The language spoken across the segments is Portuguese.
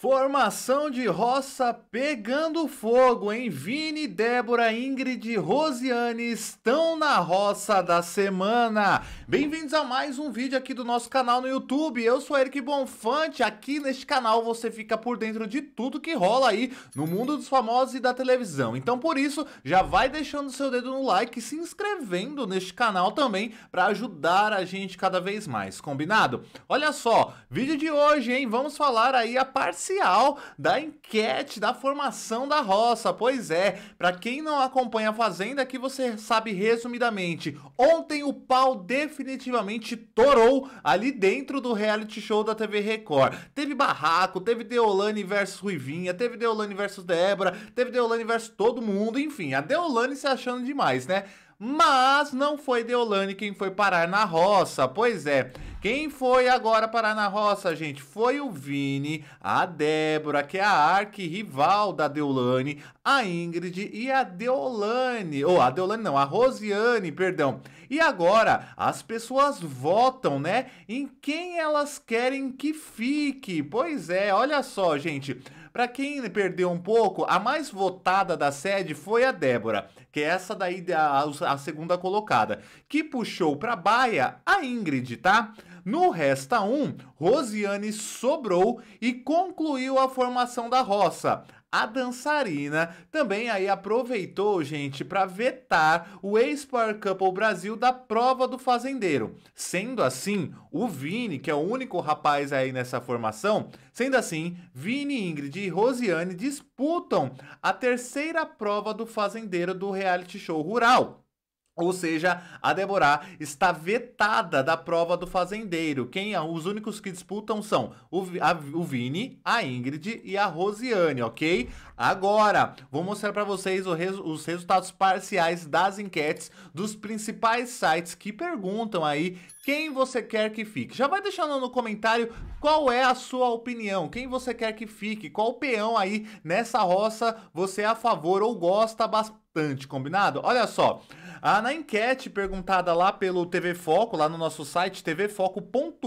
Formação de roça pegando fogo, hein? Vini, Débora, Ingrid e Rosiane estão na roça da semana. Bem-vindos a mais um vídeo aqui do nosso canal no YouTube. Eu sou Eric Bonfante. Aqui neste canal você fica por dentro de tudo que rola aí no mundo dos famosos e da televisão. Então, por isso, já vai deixando seu dedo no like e se inscrevendo neste canal também para ajudar a gente cada vez mais, combinado? Olha só, vídeo de hoje, hein? Vamos falar aí a parceria oficial da enquete da formação da roça. Pois é, para quem não acompanha a Fazenda, aqui você sabe resumidamente. Ontem o pau definitivamente torou ali dentro do reality show da TV Record. Teve barraco, teve Deolane versus Ruivinha, teve Deolane versus Débora, teve Deolane versus todo mundo, enfim, a Deolane se achando demais, né? Mas não foi Deolane quem foi parar na roça, pois é. Quem foi agora parar na roça, gente? Foi o Vini, a Débora, que é a rival da Deolane, a Ingrid e a Deolane. Ou oh, a Deolane não, a Rosiane, perdão. E agora as pessoas votam, né? Em quem elas querem que fique. Pois é, olha só, gente. Para quem perdeu um pouco, a mais votada da sede foi a Débora, que é essa daí a, a segunda colocada, que puxou para Baia a Ingrid, tá? No Resta um, Rosiane sobrou e concluiu a formação da roça. A dançarina também aí aproveitou, gente, para vetar o ex-Power Couple Brasil da prova do fazendeiro. Sendo assim, o Vini, que é o único rapaz aí nessa formação, sendo assim, Vini, Ingrid e Rosiane disputam a terceira prova do fazendeiro do reality show rural. Ou seja, a Deborah está vetada da prova do fazendeiro. Quem os únicos que disputam são o, a, o Vini, a Ingrid e a Rosiane, ok? Agora, vou mostrar para vocês res, os resultados parciais das enquetes dos principais sites que perguntam aí quem você quer que fique. Já vai deixando no comentário qual é a sua opinião, quem você quer que fique, qual peão aí nessa roça você é a favor ou gosta bastante, combinado? Olha só. Ah, na enquete perguntada lá pelo TV Foco, lá no nosso site tvfoco.com.br,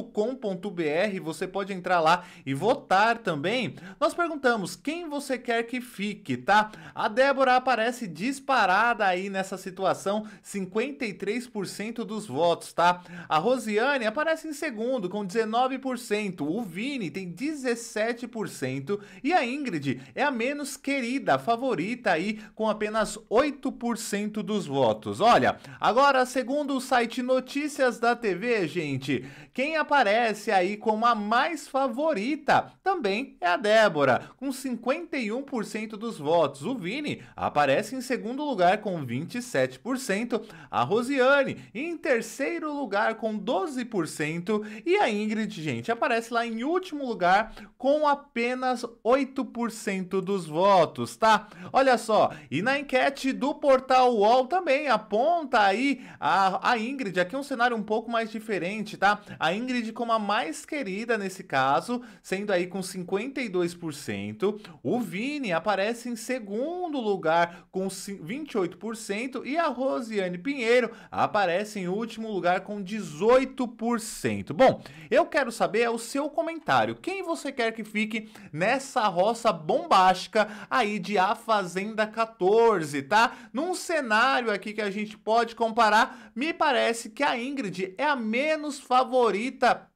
você pode entrar lá e votar também. Nós perguntamos quem você quer que fique, tá? A Débora aparece disparada aí nessa situação, 53% dos votos, tá? A Rosiane aparece em segundo com 19%, o Vini tem 17% e a Ingrid é a menos querida, a favorita aí com apenas 8% dos votos. Olha, agora, segundo o site Notícias da TV, gente, quem aparece aí como a mais favorita também é a Débora, com 51% dos votos. O Vini aparece em segundo lugar com 27%, a Rosiane em terceiro lugar com 12% e a Ingrid, gente, aparece lá em último lugar com apenas 8% dos votos, tá? Olha só, e na enquete do portal UOL também a aponta aí a, a Ingrid, aqui é um cenário um pouco mais diferente, tá? A Ingrid como a mais querida nesse caso, sendo aí com 52%. O Vini aparece em segundo lugar com 28% e a Rosiane Pinheiro aparece em último lugar com 18%. Bom, eu quero saber o seu comentário. Quem você quer que fique nessa roça bombástica aí de A Fazenda 14, tá? Num cenário aqui que a gente gente pode comparar, me parece que a Ingrid é a menos favorita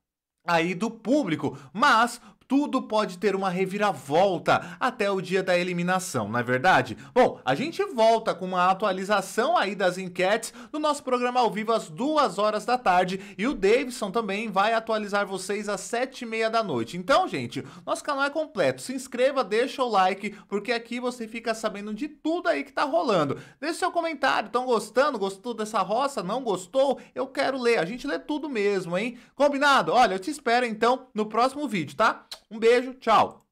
aí do público, mas tudo pode ter uma reviravolta até o dia da eliminação, não é verdade? Bom, a gente volta com uma atualização aí das enquetes no nosso programa ao vivo às duas horas da tarde e o Davidson também vai atualizar vocês às sete e meia da noite. Então, gente, nosso canal é completo. Se inscreva, deixa o like, porque aqui você fica sabendo de tudo aí que tá rolando. Deixe seu comentário, estão gostando? Gostou dessa roça? Não gostou? Eu quero ler, a gente lê tudo mesmo, hein? Combinado? Olha, eu te espero então no próximo vídeo, tá? Um beijo, tchau!